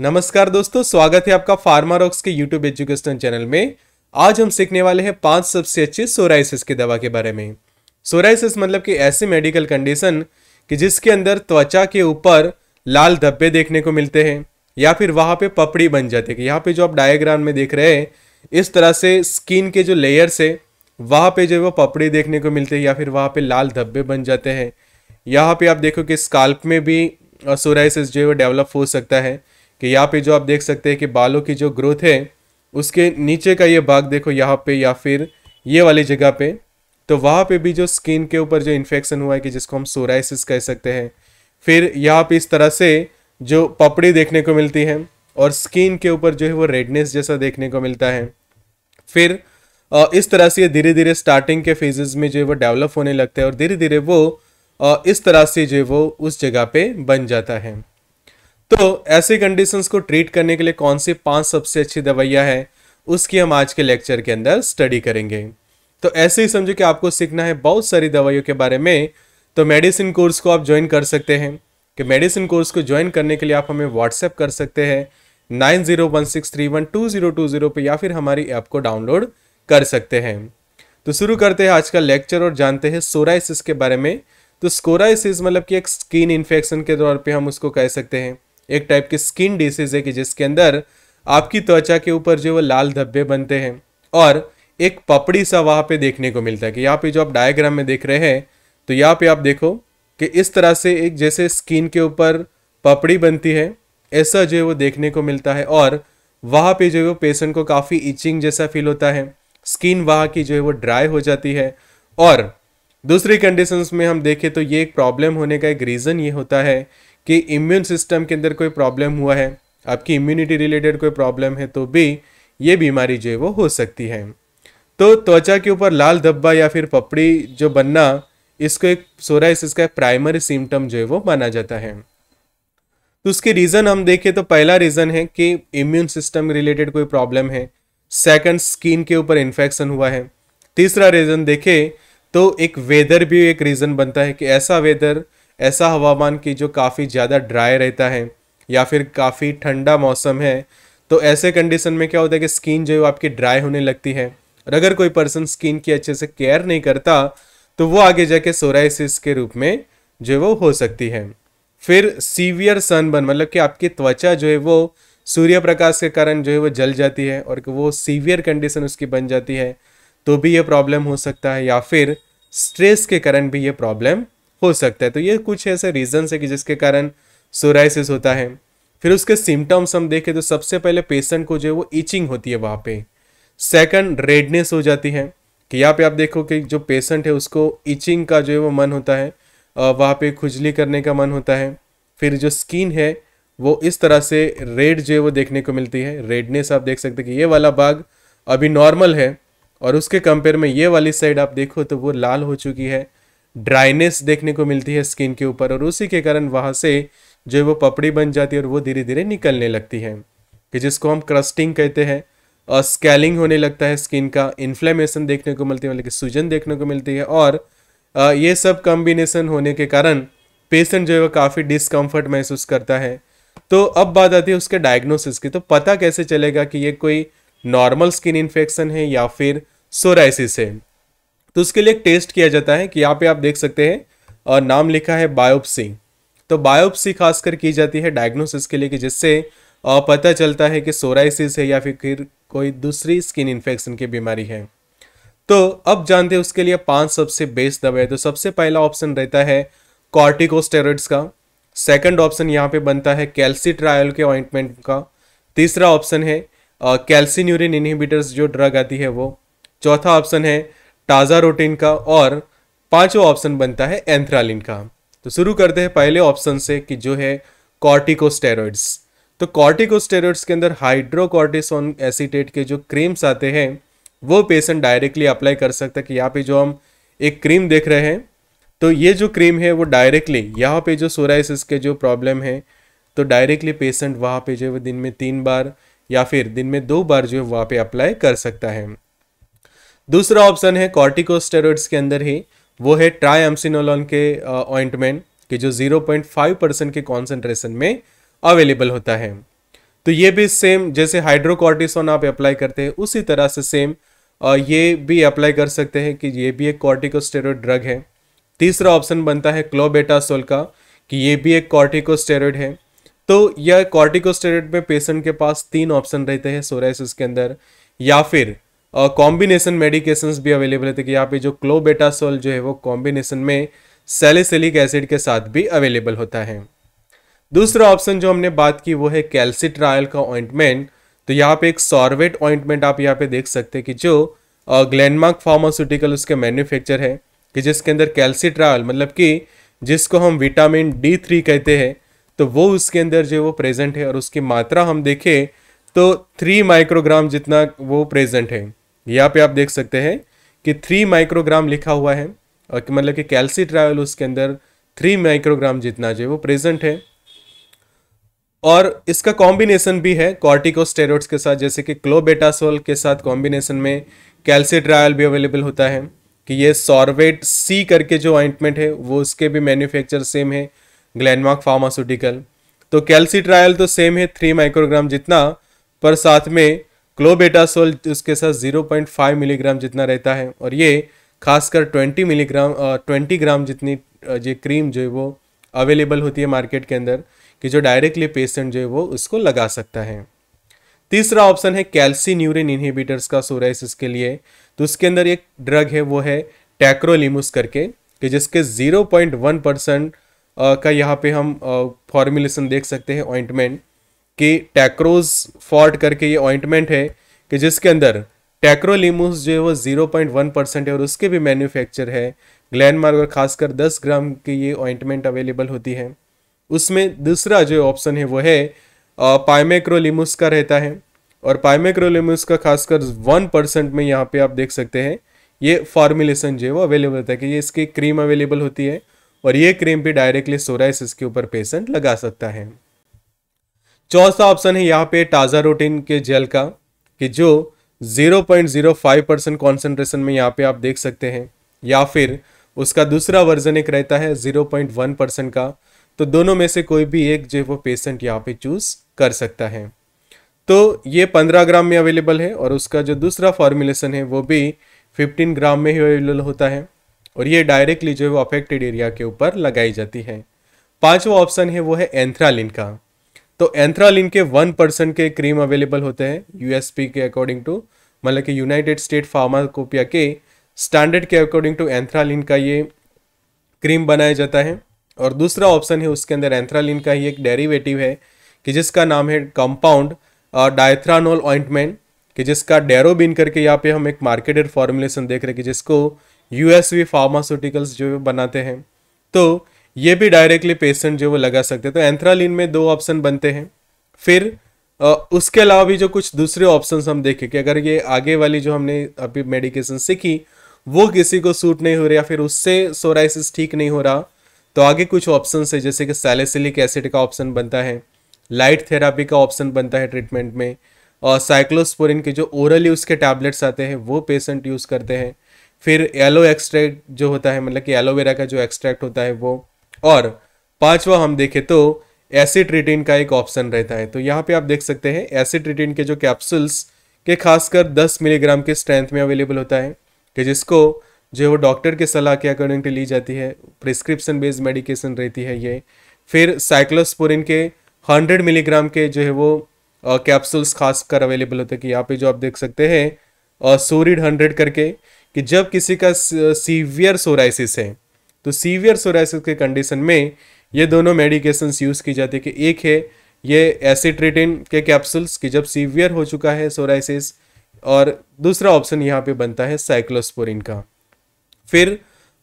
नमस्कार दोस्तों स्वागत है आपका फार्मा रॉक्स के यूट्यूब एजुकेशन चैनल में आज हम सीखने वाले हैं पांच सबसे अच्छे सोराइसिस की दवा के बारे में सोराइसिस मतलब कि ऐसी मेडिकल कंडीशन कि जिसके अंदर त्वचा के ऊपर लाल धब्बे देखने को मिलते हैं या फिर वहाँ पे पपड़ी बन जाती है यहाँ पे जो आप डायग्राम में देख रहे हैं इस तरह से स्किन के जो लेयर्स है वहाँ पे जो है वो पपड़ी देखने को मिलते हैं या फिर वहाँ पे लाल धब्बे बन जाते हैं यहाँ पे आप देखो कि स्काल्प में भी सोराइसिस जो है वो डेवलप हो सकता है कि यहाँ पे जो आप देख सकते हैं कि बालों की जो ग्रोथ है उसके नीचे का ये भाग देखो यहाँ पे या फिर ये वाली जगह पे तो वहाँ पे भी जो स्किन के ऊपर जो इन्फेक्शन हुआ है कि जिसको हम सोराइसिस कह सकते हैं फिर यहाँ पे इस तरह से जो पपड़ी देखने को मिलती है और स्किन के ऊपर जो है वो रेडनेस जैसा देखने को मिलता है फिर इस तरह से धीरे धीरे स्टार्टिंग के फेजेस में जो है वो डेवलप होने लगता है और धीरे धीरे वो इस तरह से जो है वो उस जगह पे बन जाता है तो ऐसे कंडीशंस को ट्रीट करने के लिए कौन सी पांच सबसे अच्छी दवाइयाँ हैं उसकी हम आज के लेक्चर के अंदर स्टडी करेंगे तो ऐसे ही समझो कि आपको सीखना है बहुत सारी दवाइयों के बारे में तो मेडिसिन कोर्स को आप ज्वाइन कर सकते हैं कि मेडिसिन कोर्स को ज्वाइन करने के लिए आप हमें व्हाट्सएप कर सकते हैं nine zero one six three one two zero two zero पर या फिर हमारी ऐप को डाउनलोड कर सकते हैं तो शुरू करते हैं आज का लेक्चर और जानते हैं सोराइसिस के बारे में तो स्कोराइसिस मतलब कि एक स्किन इन्फेक्शन के तौर पे हम उसको कह सकते हैं एक टाइप की स्किन डिसीज है कि जिसके अंदर आपकी त्वचा के ऊपर जो वो लाल धब्बे बनते हैं और एक पपड़ी सा वहाँ पे देखने को मिलता है कि यहाँ पे जो आप डायग्राम में देख रहे हैं तो यहाँ पे आप देखो कि इस तरह से एक जैसे स्किन के ऊपर पपड़ी बनती है ऐसा जो है वो देखने को मिलता है और वहाँ पे जो है वो पेशेंट को काफ़ी इचिंग जैसा फील होता है स्किन वहाँ की जो है वो ड्राई हो जाती है और दूसरी कंडीशंस में हम देखें तो ये एक प्रॉब्लम होने का एक रीज़न ये होता है कि इम्यून सिस्टम के अंदर कोई प्रॉब्लम हुआ है आपकी इम्यूनिटी रिलेटेड कोई प्रॉब्लम है तो भी ये बीमारी जो है वो हो सकती है तो त्वचा के ऊपर लाल धब्बा या फिर पपड़ी जो बनना इसको एक सोराइसिस का प्राइमरी सिम्टम जो है वो माना जाता है तो उसके रीज़न हम देखें तो पहला रीज़न है कि इम्यून सिस्टम रिलेटेड कोई प्रॉब्लम है सेकंड स्किन के ऊपर इन्फेक्शन हुआ है तीसरा रीज़न देखें तो एक वेदर भी एक रीज़न बनता है कि ऐसा वेदर ऐसा हवामान की जो काफ़ी ज़्यादा ड्राई रहता है या फिर काफ़ी ठंडा मौसम है तो ऐसे कंडीशन में क्या होता है कि स्किन जो है आपकी ड्राई होने लगती है और अगर कोई पर्सन स्किन की अच्छे से केयर नहीं करता तो वो आगे जाके सोराइसिस के रूप में जो है वो हो सकती है फिर सीवियर सनबर्न मतलब कि आपकी त्वचा जो है वो सूर्य प्रकाश के कारण जो है वो जल जाती है और वो सीवियर कंडीशन उसकी बन जाती है तो भी ये प्रॉब्लम हो सकता है या फिर स्ट्रेस के कारण भी ये प्रॉब्लम हो सकता है तो ये कुछ ऐसे रीजन्स है कि जिसके कारण सोराइसिस होता है फिर उसके सिम्टम्स हम देखें तो सबसे पहले पेशेंट को जो है वो ईचिंग होती है वहाँ पे सेकंड रेडनेस हो जाती है कि यहाँ पे आप देखो कि जो पेशेंट है उसको ईचिंग का जो है वो मन होता है वहाँ पे खुजली करने का मन होता है फिर जो स्किन है वो इस तरह से रेड जो है वो देखने को मिलती है रेडनेस आप देख सकते कि ये वाला बाग अभी नॉर्मल है और उसके कंपेयर में ये वाली साइड आप देखो तो वो लाल हो चुकी है ड्राइनेस देखने को मिलती है स्किन के ऊपर और उसी के कारण वहाँ से जो वो पपड़ी बन जाती है और वो धीरे धीरे निकलने लगती है कि जिसको हम क्रस्टिंग कहते हैं और स्केलिंग होने लगता है स्किन का इन्फ्लेमेशन देखने को मिलती है मतलब कि सूजन देखने को मिलती है और ये सब कॉम्बिनेशन होने के कारण पेशेंट जो है वो काफ़ी डिस्कम्फर्ट महसूस करता है तो अब बात आती है उसके डायग्नोसिस की तो पता कैसे चलेगा कि ये कोई नॉर्मल स्किन इन्फेक्शन है या फिर सोराइसिस है तो उसके लिए एक टेस्ट किया जाता है कि यहाँ पे आप देख सकते हैं और नाम लिखा है बायोप्सी तो बायोप्सी खासकर की जाती है डायग्नोसिस के लिए कि जिससे पता चलता है कि सोराइसिस है या फिर कोई दूसरी स्किन इन्फेक्शन की बीमारी है तो अब जानते हैं उसके लिए पांच सबसे बेस्ट दवाएं तो सबसे पहला ऑप्शन रहता है कॉर्टिकोस्टेरॉइड्स का सेकंड ऑप्शन यहाँ पे बनता है कैल्सी ट्रायल के ऑइंटमेंट का तीसरा ऑप्शन है कैल्सिन यूरिन इनहिबिटर्स जो ड्रग आती है वो चौथा ऑप्शन है टाजा रोटीन का और पांचवा ऑप्शन बनता है एंथ्रालिन का तो शुरू करते हैं पहले ऑप्शन से कि जो है कॉर्टिकोस्टेरॉइड्स तो कॉर्टिकोस्टेरॉइड्स के अंदर हाइड्रोकॉर्टिसोन एसिटेट के जो क्रीम्स आते हैं वो पेशेंट डायरेक्टली अप्लाई कर सकता है कि यहाँ पे जो हम एक क्रीम देख रहे हैं तो ये जो क्रीम है वो डायरेक्टली यहाँ पे जो सोराइसिस के जो प्रॉब्लम है तो डायरेक्टली पेशेंट वहाँ पे जो है दिन में तीन बार या फिर दिन में दो बार जो है वहाँ पे अप्लाई कर सकता है दूसरा ऑप्शन है कॉर्टिकोस्टेरॉइड्स के अंदर ही वो है ट्राइमसिनोलॉन के ऑइंटमेंट कि जो 0.5 परसेंट के कॉन्सेंट्रेशन में अवेलेबल होता है तो ये भी सेम जैसे हाइड्रोकॉर्टिसोन आप अप्लाई करते हैं उसी तरह से सेम ये भी अप्लाई कर सकते हैं कि ये भी एक कॉर्टिकोस्टेरॉइड ड्रग है तीसरा ऑप्शन बनता है क्लोबेटासोल का कि ये भी एक कॉर्टिकोस्टेरॉइड है तो यह कॉर्टिकोस्टेरॉइड में पेशेंट के पास तीन ऑप्शन रहते हैं सोराइसिस के अंदर या फिर कॉम्बिनेशन uh, मेडिकेशंस भी अवेलेबल रहते कि यहाँ पे जो क्लोबेटासोल जो है वो कॉम्बिनेशन में सेलिसिलिक एसिड के साथ भी अवेलेबल होता है दूसरा ऑप्शन जो हमने बात की वो है कैल्सिट्रायल का ऑइंटमेंट तो यहाँ पे एक सॉर्वेट ऑइंटमेंट आप यहाँ पे देख सकते हैं कि जो ग्लैंडमार्क फार्मास्यूटिकल उसके मैन्युफैक्चर है कि जिसके अंदर कैल्सिट्रायल मतलब कि जिसको हम विटामिन डी थ्री कहते हैं तो वो उसके अंदर जो वो प्रेजेंट है और उसकी मात्रा हम देखें तो थ्री माइक्रोग्राम जितना वो प्रेजेंट है यहाँ पे आप देख सकते हैं कि थ्री माइक्रोग्राम लिखा हुआ है और मतलब कि कैल्सी ट्रायल उसके अंदर थ्री माइक्रोग्राम जितना जो है वो प्रेजेंट है और इसका कॉम्बिनेशन भी है कॉर्टिकोस्टेरॉइड्स के साथ जैसे कि क्लोबेटासोल के साथ कॉम्बिनेशन में ट्रायल भी अवेलेबल होता है कि ये सॉर्वेट सी करके जो ऑइंटमेंट है वो उसके भी मैन्युफैक्चर सेम है ग्लैंडमार्क फार्मास्यूटिकल तो कैल्सी ट्रायल तो सेम है थ्री माइक्रोग्राम जितना पर साथ में क्लोबेटासोल उसके साथ 0.5 मिलीग्राम जितना रहता है और ये खासकर 20 मिलीग्राम ट्वेंटी ग्राम जितनी ये क्रीम जो है वो अवेलेबल होती है मार्केट के अंदर कि जो डायरेक्टली पेशेंट जो है वो उसको लगा सकता है तीसरा ऑप्शन है कैल्सी न्यूरिन इनहिबिटर्स का सोराइसिस के लिए तो उसके अंदर एक ड्रग है वो है टैक्रोलिमस करके कि जिसके 0.1 परसेंट का यहाँ पे हम फॉर्मुलेशन देख सकते हैं ऑइंटमेंट कि टैक्रोज फॉर्ट करके ये ऑइंटमेंट है कि जिसके अंदर टैक्रोलिमूस जो है वो जीरो पॉइंट वन परसेंट है और उसके भी मैन्युफैक्चर है मार्ग और खासकर दस ग्राम की ये ऑइंटमेंट अवेलेबल होती है उसमें दूसरा जो ऑप्शन है वो है पाइमेक्रोलिमूस का रहता है और पाइमेक्रोलिमूस का खासकर वन परसेंट में यहाँ पे आप देख सकते हैं ये फार्मुलेशन जो है वो अवेलेबल होता है कि ये इसकी क्रीम अवेलेबल होती है और ये क्रीम भी डायरेक्टली सोराइसिस के ऊपर पेशेंट लगा सकता है चौथा ऑप्शन है यहाँ पे ताज़ा रोटीन के जेल का कि जो 0.05 परसेंट कॉन्सेंट्रेशन में यहाँ पे आप देख सकते हैं या फिर उसका दूसरा वर्जन एक रहता है 0.1 परसेंट का तो दोनों में से कोई भी एक जो वो पेशेंट यहाँ पे चूज़ कर सकता है तो ये 15 ग्राम में अवेलेबल है और उसका जो दूसरा फॉर्मुलेशन है वो भी 15 ग्राम में ही अवेलेबल होता है और ये डायरेक्टली जो है वो अफेक्टेड एरिया के ऊपर लगाई जाती है पांचवा ऑप्शन है वो है एंथ्रालिन का तो एंथ्रालिन के वन परसेंट के क्रीम अवेलेबल होते हैं यूएसपी के अकॉर्डिंग टू मतलब कि यूनाइटेड स्टेट फार्माकोपिया के स्टैंडर्ड के अकॉर्डिंग टू एंथ्रालिन का ये क्रीम बनाया जाता है और दूसरा ऑप्शन है उसके अंदर एंथ्रालिन का ही एक डेरिवेटिव है कि जिसका नाम है कंपाउंड डायथ्रानोल ऑइंटमेंट कि जिसका डेरोबिन करके यहाँ पे हम एक मार्केटेड फॉर्मुलेशन देख रहे हैं कि जिसको यूएसवी फार्मास्यूटिकल्स जो बनाते हैं तो ये भी डायरेक्टली पेशेंट जो वो लगा सकते हैं तो एंथ्रालिन में दो ऑप्शन बनते हैं फिर उसके अलावा भी जो कुछ दूसरे ऑप्शन हम देखें कि अगर ये आगे वाली जो हमने अभी मेडिकेशन सीखी वो किसी को सूट नहीं हो रहा फिर उससे सोराइसिस ठीक नहीं हो रहा तो आगे कुछ ऑप्शन है जैसे कि सैलेसिलिक एसिड का ऑप्शन बनता है लाइट थेरापी का ऑप्शन बनता है ट्रीटमेंट में और साइक्लोस्पोरिन के जो ओरल यूज़ के टैबलेट्स आते हैं वो पेशेंट यूज़ करते हैं फिर एलो एक्सट्रैक्ट जो होता है मतलब कि एलोवेरा का जो एक्सट्रैक्ट होता है वो और पांचवा हम देखें तो एसिड रिटेन का एक ऑप्शन रहता है तो यहाँ पे आप देख सकते हैं एसिड रिटेन के जो कैप्सूल्स के खासकर 10 मिलीग्राम के स्ट्रेंथ में अवेलेबल होता है कि जिसको जो है वो डॉक्टर के सलाह के अकॉर्डिंग ली जाती है प्रिस्क्रिप्शन बेस्ड मेडिकेशन रहती है ये फिर साइक्लोस्पोरिन के हंड्रेड मिलीग्राम के जो है वो कैप्सूल्स खास अवेलेबल होते हैं कि यहाँ पर जो आप देख सकते हैं सूरिड हंड्रेड करके कि जब किसी का सीवियर सोराइसिस है तो सीवियर सोराइसिस के कंडीशन में ये दोनों मेडिकेशंस यूज़ की जाती है कि एक है ये एसिट्रिटिन के कैप्सूल्स कि जब सीवियर हो चुका है सोराइसिस और दूसरा ऑप्शन यहाँ पे बनता है साइक्लोस्पोरिन का फिर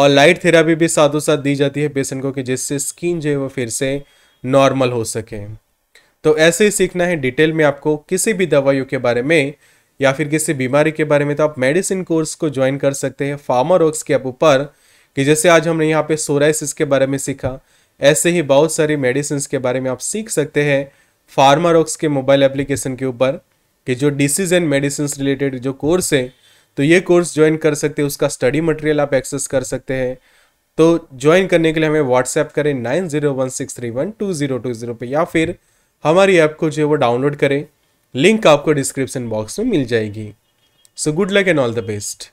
और लाइट थेरापी भी साथों साथ दी जाती है पेशेंट को कि जिससे स्किन जो है वो फिर से नॉर्मल हो सके तो ऐसे ही सीखना है डिटेल में आपको किसी भी दवाइयों के बारे में या फिर किसी बीमारी के बारे में तो आप मेडिसिन कोर्स को ज्वाइन कर सकते हैं वर्क के ऊपर कि जैसे आज हमने यहाँ पे सोराइसिस के बारे में सीखा ऐसे ही बहुत सारी मेडिसिन के बारे में आप सीख सकते हैं वर्क के मोबाइल एप्लीकेशन के ऊपर कि जो डिसीज एंड मेडिसिन रिलेटेड जो कोर्स है तो ये कोर्स ज्वाइन कर सकते हैं उसका स्टडी मटेरियल आप एक्सेस कर सकते हैं तो ज्वाइन करने के लिए हमें व्हाट्सएप करें nine zero one six three one two zero two zero पर या फिर हमारी ऐप को जो है वो डाउनलोड करें लिंक आपको डिस्क्रिप्शन बॉक्स में मिल जाएगी so good luck and all the best